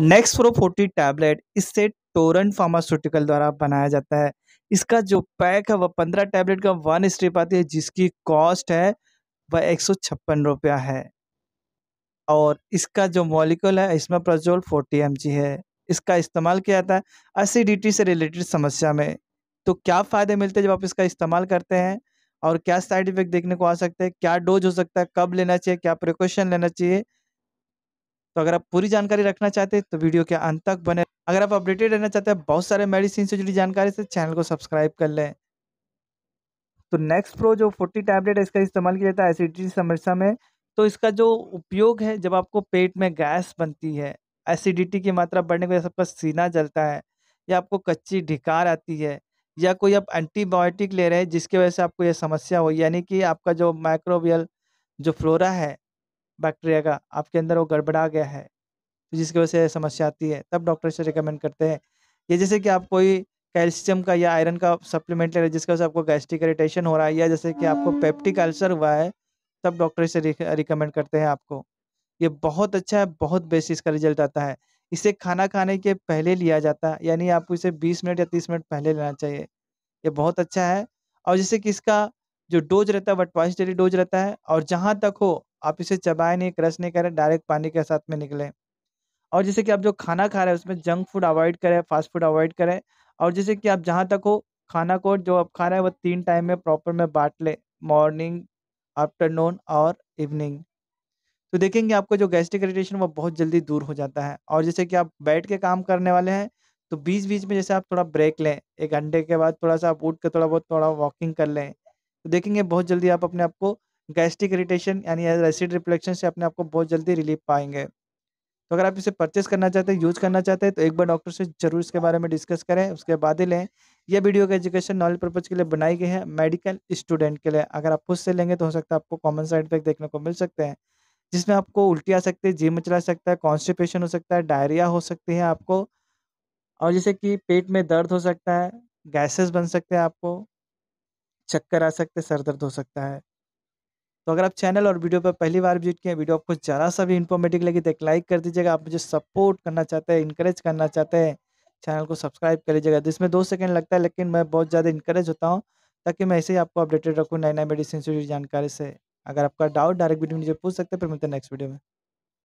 Next pro forty tablet इससे Torrent pharmaceutical द्वारा बनाया जाता है इसका जो पैक है वह पंद्रह टैबलेट का वन स्ट्रिप आती है जिसकी कॉस्ट है वह एक सौ छप्पन रुपया है और इसका जो मॉलिकल है इसमें प्रजोल फोर्टी एम है इसका इस्तेमाल किया जाता है एसिडिटी से रिलेटेड समस्या में तो क्या फ़ायदे मिलते हैं जब आप इसका इस्तेमाल करते हैं और क्या साइड इफेक्ट देखने को आ सकते हैं क्या डोज हो सकता है कब लेना चाहिए क्या प्रिकॉशन लेना चाहिए तो अगर आप पूरी जानकारी रखना चाहते हैं तो वीडियो के अंत तक बने अगर आप अपडेटेड रहना चाहते हैं बहुत सारे मेडिसिन से जुड़ी जानकारी से चैनल को सब्सक्राइब कर लें तो नेक्स्ट प्रो जो फोर्टी टैबलेट है इसका इस्तेमाल किया जाता है एसिडिटी समस्या में तो इसका जो उपयोग है जब आपको पेट में गैस बनती है एसिडिटी की मात्रा बढ़ने की वजह से आपका सीना जलता है या आपको कच्ची ढिकार आती है या कोई आप एंटीबायोटिक ले रहे हैं जिसकी वजह से आपको यह समस्या हो यानी कि आपका जो माइक्रोबियल जो फ्लोरा है बैक्टीरिया का आपके अंदर वो गड़बड़ा गया है तो जिसकी वजह से समस्या आती है तब डॉक्टर से रिकमेंड करते हैं ये जैसे कि आप कोई कैल्शियम का या आयरन का सप्लीमेंट ले रहे हैं जिसकी वजह से आपको गैस्ट्रिक इरिटेशन हो रहा है या जैसे कि आपको पेप्टिक हाँ। अल्सर हुआ है तब डॉक्टर से रिकमेंड करते हैं आपको ये बहुत अच्छा है बहुत बेसिस का रिजल्ट आता है इसे खाना खाने के पहले लिया जाता है यानी आपको इसे 20 मिनट या 30 मिनट पहले लेना चाहिए ये बहुत अच्छा है और जैसे कि इसका जो डोज रहता है वह ट्वाइस डेली डोज रहता है और जहाँ तक हो आप इसे चबाए नहीं क्रश नहीं करें डायरेक्ट पानी के साथ में निकलें और जैसे कि आप जो खाना खा रहे हैं उसमें जंक फूड अवॉइड करें फास्ट फूड अवॉइड करें और जैसे कि आप जहाँ तक हो खाना को जो आप खा रहे हैं वो तीन टाइम में प्रॉपर में बांट लें मॉर्निंग आफ्टरनून और इवनिंग तो देखेंगे आपको जो गैस्ट्रिक इरिटेशन वो बहुत जल्दी दूर हो जाता है और जैसे कि आप बैठ के काम करने वाले हैं तो बीच बीच में जैसे आप थोड़ा ब्रेक लें एक घंटे के बाद थोड़ा सा आप उठ के थोड़ा बहुत थोड़ा वॉकिंग कर लें तो देखेंगे बहुत जल्दी आप अपने आप को गैस्ट्रिक इरीटेशन यानी एसिड रिफ्लेक्शन से अपने आपको बहुत जल्दी रिलीफ पाएंगे तो अगर आप इसे परचेस करना चाहते हैं यूज़ करना चाहते हैं तो एक बार डॉक्टर से जरूर इसके बारे में डिस्कस करें उसके बाद ही लें यह वीडियो का एजुकेशन नॉलेज पर्पज़ के लिए बनाई गई है मेडिकल स्टूडेंट के लिए अगर आप खुद से लेंगे तो हो सकता है आपको कॉमन साइड इफेक्ट देखने को मिल सकते हैं जिसमें आपको उल्टी आ सकती है जी मचला सकता है कॉन्स्टिपेशन हो सकता है डायरिया हो सकती है आपको और जैसे कि पेट में दर्द हो सकता है गैसेस बन सकते हैं आपको चक्कर आ सकते सर दर्द हो सकता है तो अगर आप चैनल और वीडियो पर पहली बार विजिट किए वीडियो आपको ज़रा सा भी इन्फॉर्मेटिव लगी तो एक लाइक कर दीजिएगा आप मुझे सपोर्ट करना चाहते हैं इंकरेज करना चाहते हैं चैनल को सब्सक्राइब कर लीजिएगा जिसमें तो दो सेकेंड लगता है लेकिन मैं बहुत ज़्यादा इंकरेज होता हूँ ताकि मैं ऐसे ही आपको अपडेटेड रखूँ नए नए मेडिसिन से जुड़ी जानकारी से अगर आपका डाउट डायरेक्ट वीडियो मुझे पूछ सकते हैं फिर मिलते हैं नेक्स्ट वीडियो में